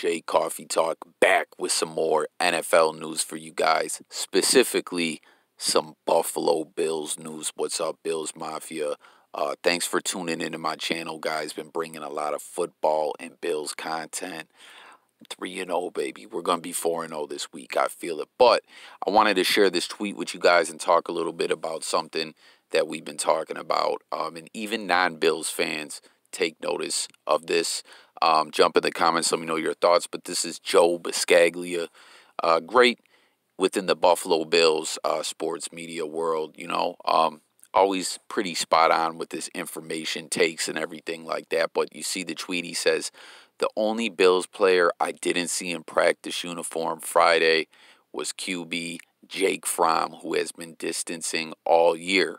Jay Coffee Talk back with some more NFL news for you guys, specifically some Buffalo Bills news. What's up, Bills Mafia? Uh, thanks for tuning into my channel, guys. Been bringing a lot of football and Bills content. 3 and 0 baby. We're going to be 4 and 0 this week. I feel it. But I wanted to share this tweet with you guys and talk a little bit about something that we've been talking about. Um, and even non-Bills fans take notice of this. Um, jump in the comments, let me know your thoughts. But this is Joe Biscaglia, uh, great within the Buffalo Bills uh, sports media world. You know, um, always pretty spot on with his information takes and everything like that. But you see the tweet, he says, The only Bills player I didn't see in practice uniform Friday was QB Jake Fromm, who has been distancing all year.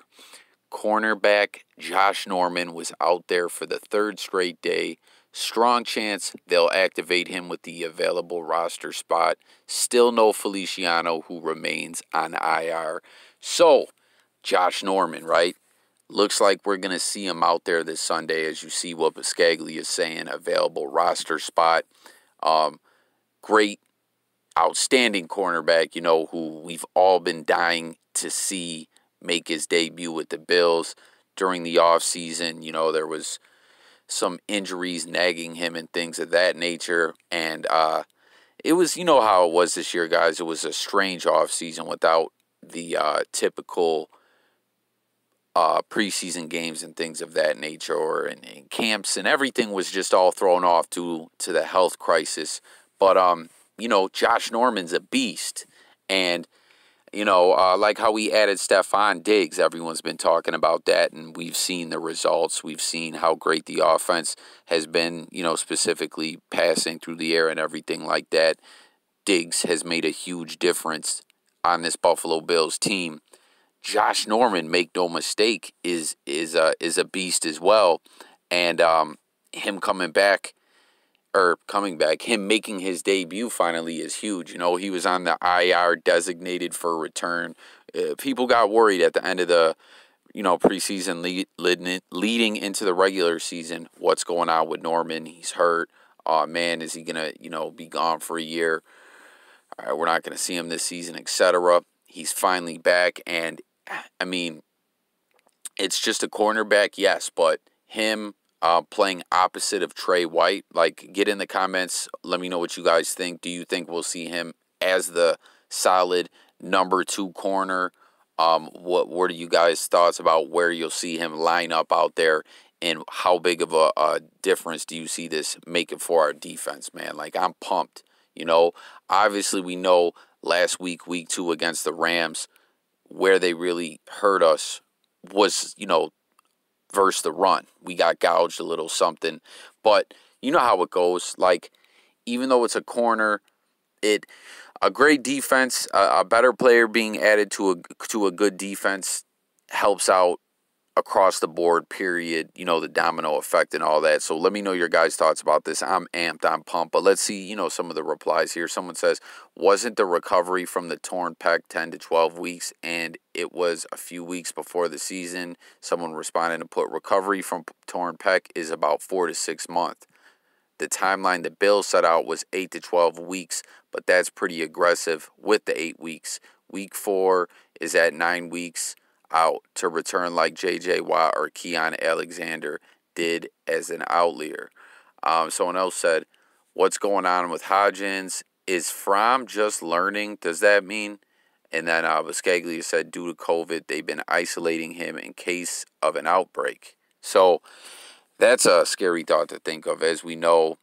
Cornerback Josh Norman was out there for the third straight day Strong chance they'll activate him with the available roster spot. Still no Feliciano, who remains on IR. So, Josh Norman, right? Looks like we're going to see him out there this Sunday as you see what Biscaglia is saying. Available roster spot. Um, great, outstanding cornerback, you know, who we've all been dying to see make his debut with the Bills during the offseason. You know, there was – some injuries nagging him and things of that nature. And uh, it was, you know, how it was this year, guys. It was a strange off season without the uh, typical uh, preseason games and things of that nature, or and camps and everything was just all thrown off due to the health crisis. But um, you know, Josh Norman's a beast, and you know, uh, like how we added Stefan Diggs, everyone's been talking about that, and we've seen the results. We've seen how great the offense has been, you know, specifically passing through the air and everything like that. Diggs has made a huge difference on this Buffalo Bills team. Josh Norman, make no mistake, is is a is a beast as well, and um, him coming back or coming back, him making his debut finally is huge. You know, he was on the IR designated for return. Uh, people got worried at the end of the, you know, preseason lead, lead, leading into the regular season. What's going on with Norman? He's hurt. Oh, man, is he going to, you know, be gone for a year? All right, we're not going to see him this season, etc. He's finally back. And, I mean, it's just a cornerback, yes, but him – uh, playing opposite of Trey White? Like, get in the comments. Let me know what you guys think. Do you think we'll see him as the solid number two corner? Um, what What are you guys' thoughts about where you'll see him line up out there, and how big of a, a difference do you see this making for our defense, man? Like, I'm pumped. You know, obviously we know last week, week two against the Rams, where they really hurt us was, you know, versus the run. We got gouged a little something, but you know how it goes. Like, even though it's a corner, it a great defense, a, a better player being added to a to a good defense helps out across the board, period, you know, the domino effect and all that. So let me know your guys' thoughts about this. I'm amped, I'm pumped, but let's see, you know, some of the replies here. Someone says, wasn't the recovery from the torn pec 10 to 12 weeks and it was a few weeks before the season? Someone responded and put, recovery from torn pec is about four to six months. The timeline the bill set out was 8 to 12 weeks, but that's pretty aggressive with the 8 weeks. Week 4 is at 9 weeks out to return like J.J. Watt or Keon Alexander did as an outlier. Um, someone else said, What's going on with Hodgins? Is From just learning? Does that mean? And then uh, Biscaglia said, Due to COVID, they've been isolating him in case of an outbreak. So that's a scary thought to think of. As we know,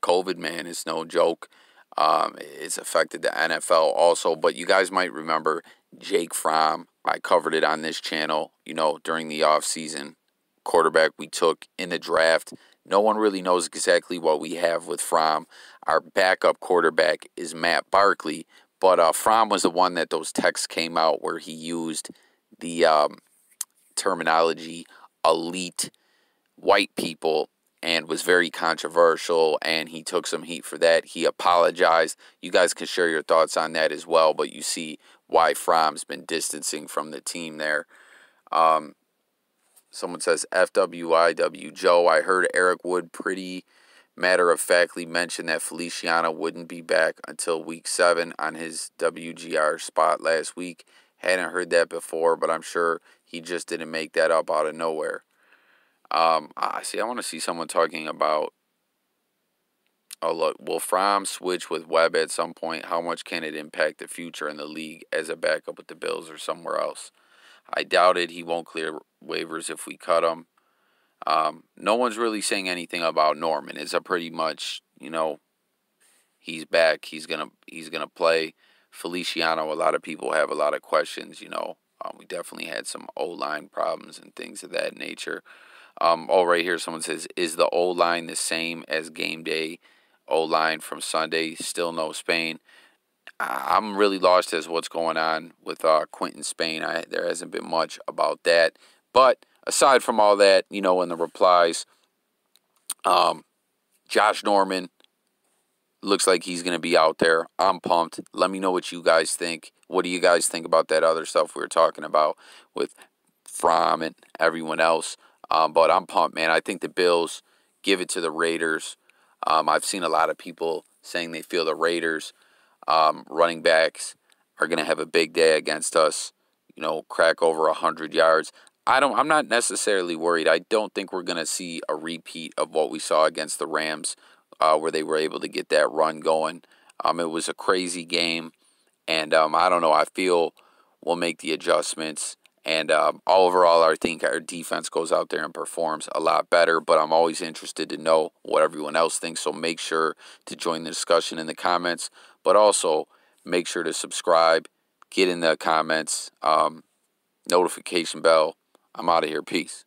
COVID, man, is no joke. Um, it's affected the NFL also, but you guys might remember Jake Fromm I covered it on this channel, you know, during the off season. Quarterback we took in the draft. No one really knows exactly what we have with Fromm. Our backup quarterback is Matt Barkley, but uh, Fromm was the one that those texts came out where he used the um, terminology elite white people and was very controversial and he took some heat for that. He apologized. You guys can share your thoughts on that as well, but you see why Fromm's been distancing from the team there. Um, someone says FWIW Joe. I heard Eric Wood pretty matter of factly mention that Feliciano wouldn't be back until week seven on his WGR spot last week. Hadn't heard that before, but I'm sure he just didn't make that up out of nowhere. Um, I see. I want to see someone talking about. Oh look, will Fromm switch with Webb at some point? How much can it impact the future in the league as a backup with the Bills or somewhere else? I doubt it. He won't clear waivers if we cut him. Um, no one's really saying anything about Norman. It's a pretty much you know, he's back. He's gonna he's gonna play. Feliciano. A lot of people have a lot of questions. You know, um, we definitely had some O line problems and things of that nature. Um, oh, right here, someone says, is the O line the same as game day O line from Sunday? Still no Spain. I'm really lost as what's going on with uh, Quentin Spain. I, there hasn't been much about that. But aside from all that, you know, in the replies, um, Josh Norman looks like he's going to be out there. I'm pumped. Let me know what you guys think what do you guys think about that other stuff we were talking about with Fromm and everyone else? Um, but I'm pumped, man. I think the Bills give it to the Raiders. Um, I've seen a lot of people saying they feel the Raiders um, running backs are going to have a big day against us. You know, crack over hundred yards. I don't. I'm not necessarily worried. I don't think we're going to see a repeat of what we saw against the Rams, uh, where they were able to get that run going. Um, it was a crazy game and um, I don't know. I feel we'll make the adjustments. And um, overall, I think our defense goes out there and performs a lot better. But I'm always interested to know what everyone else thinks. So make sure to join the discussion in the comments. But also make sure to subscribe, get in the comments, um, notification bell. I'm out of here. Peace.